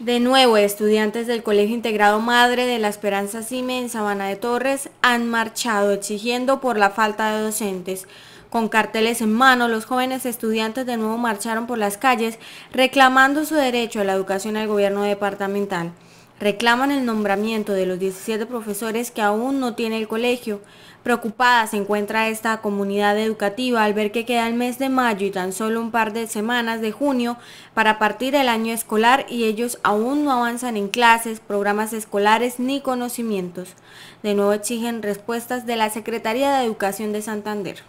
De nuevo, estudiantes del Colegio Integrado Madre de la Esperanza Cime en Sabana de Torres han marchado exigiendo por la falta de docentes. Con carteles en mano, los jóvenes estudiantes de nuevo marcharon por las calles reclamando su derecho a la educación al gobierno departamental reclaman el nombramiento de los 17 profesores que aún no tiene el colegio. Preocupada se encuentra esta comunidad educativa al ver que queda el mes de mayo y tan solo un par de semanas de junio para partir el año escolar y ellos aún no avanzan en clases, programas escolares ni conocimientos. De nuevo exigen respuestas de la Secretaría de Educación de Santander.